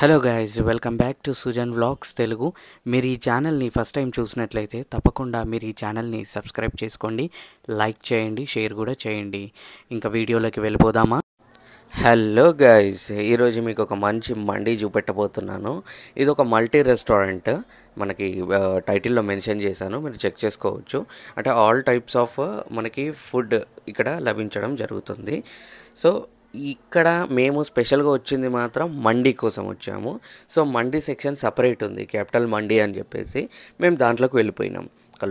hello guys welcome back to Sujan vlogs Telugu మీరు ఈ ఛానల్ని ఫస్ట్ టైం చూసినట్లయితే తప్పకుండా మీరు ఈ ఛానల్ని సబ్స్క్రైబ్ చేసుకోండి లైక్ చేయండి షేర్ కూడా చేయండి ఇంకా వీడియోలోకి వెళ్ళిపోదామా హలో గైజ్ ఈరోజు మీకు ఒక మంచి మండీ చూపెట్టబోతున్నాను ఇది ఒక మల్టీ రెస్టారెంట్ మనకి టైటిల్లో మెన్షన్ చేశాను మీరు చెక్ చేసుకోవచ్చు అంటే ఆల్ టైప్స్ ఆఫ్ మనకి ఫుడ్ ఇక్కడ లభించడం జరుగుతుంది సో ఇక్కడ మేము స్పెషల్గా వచ్చింది మాత్రం మండీ కోసం వచ్చాము సో మండీ సెక్షన్ సపరేట్ ఉంది క్యాపిటల్ మండీ అని చెప్పేసి మేము దాంట్లోకి వెళ్ళిపోయినాం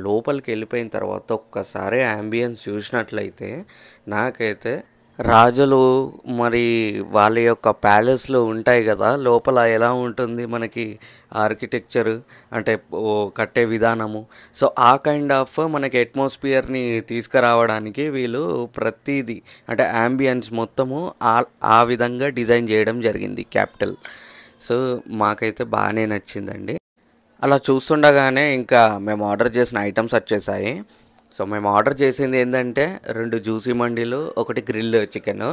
లోపలికి వెళ్ళిపోయిన తర్వాత ఒక్కసారి అంబియన్స్ చూసినట్లయితే నాకైతే రాజులు మరి వాళ్ళ యొక్క ప్యాలెస్లో ఉంటాయి కదా లోపల ఎలా ఉంటుంది మనకి ఆర్కిటెక్చరు అంటే కట్టే విధానము సో ఆ కైండ్ ఆఫ్ మనకి అట్మాస్ఫియర్ని తీసుకురావడానికి వీళ్ళు ప్రతిదీ అంటే యాంబియన్స్ మొత్తము ఆ ఆ విధంగా డిజైన్ చేయడం జరిగింది క్యాపిటల్ సో మాకైతే బాగానే నచ్చిందండి అలా చూస్తుండగానే ఇంకా మేము ఆర్డర్ చేసిన ఐటమ్స్ వచ్చేసాయి సో మేము ఆర్డర్ చేసింది ఏంటంటే రెండు జ్యూసీ మండీలు ఒకటి గ్రిల్ చికెన్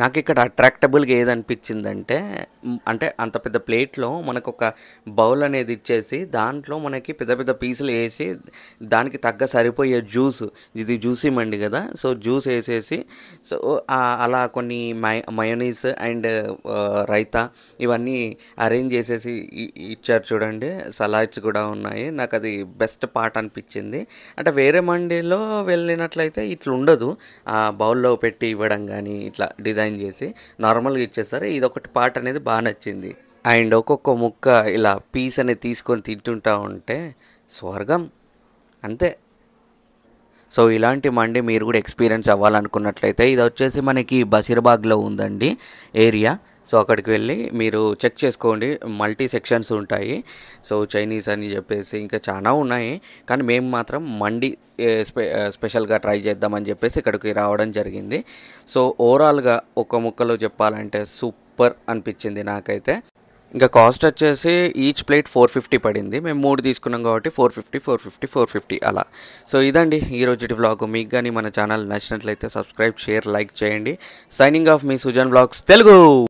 నాకు ఇక్కడ అట్రాక్టబుల్గా ఏది అనిపించిందంటే అంటే అంత పెద్ద ప్లేట్లో మనకు ఒక బౌల్ అనేది ఇచ్చేసి దాంట్లో మనకి పెద్ద పెద్ద పీసులు వేసి దానికి తగ్గ సరిపోయే జ్యూస్ ఇది జ్యూస్ ఇవ్వండి కదా సో జ్యూస్ వేసేసి సో అలా కొన్ని మై మయోనీస్ అండ్ రైతా ఇవన్నీ అరేంజ్ చేసేసి ఇచ్చారు చూడండి సలాడ్స్ కూడా ఉన్నాయి నాకు అది బెస్ట్ పార్ట్ అనిపించింది అంటే వేరే మండీలో వెళ్ళినట్లయితే ఇట్లా ఉండదు ఆ బౌల్లో పెట్టి ఇవ్వడం కానీ ఇట్లా డిజైన్ డిజైన్ చేసి నార్మల్గా ఇచ్చేసారు ఇది ఒకటి పాట అనేది బాగా నచ్చింది అండ్ ఒక్కొక్క ముక్క ఇలా పీస్ అనేది తీసుకొని తింటుంటా ఉంటే స్వర్గం అంతే సో ఇలాంటి మండి మీరు కూడా ఎక్స్పీరియన్స్ అవ్వాలనుకున్నట్లయితే ఇది వచ్చేసి మనకి బసీర్బాగ్లో ఉందండి ఏరియా సో అక్కడికి వెళ్ళి మీరు చెక్ చేసుకోండి మల్టీ సెక్షన్స్ ఉంటాయి సో చైనీస్ అని చెప్పేసి ఇంకా చాలా ఉన్నాయి కానీ మేము మాత్రం మండి స్పె స్పెషల్గా ట్రై చేద్దామని చెప్పేసి ఇక్కడికి రావడం జరిగింది సో ఓవరాల్గా ఒక ముక్కలో చెప్పాలంటే సూపర్ అనిపించింది నాకైతే ఇంకా కాస్ట్ వచ్చేసి ఈచ్ ప్లేట్ ఫోర్ ఫిఫ్టీ పడింది మేము మూడు తీసుకున్నాం కాబట్టి four fifty four fifty four fifty అలా సో ఇదండి ఈరోజు బ్లాగ్ మీకు కానీ మన ఛానల్ నచ్చినట్లయితే సబ్స్క్రైబ్ షేర్ లైక్ చేయండి సైనింగ్ ఆఫ్ మీ సుజన్ బ్లాగ్స్ తెలుగు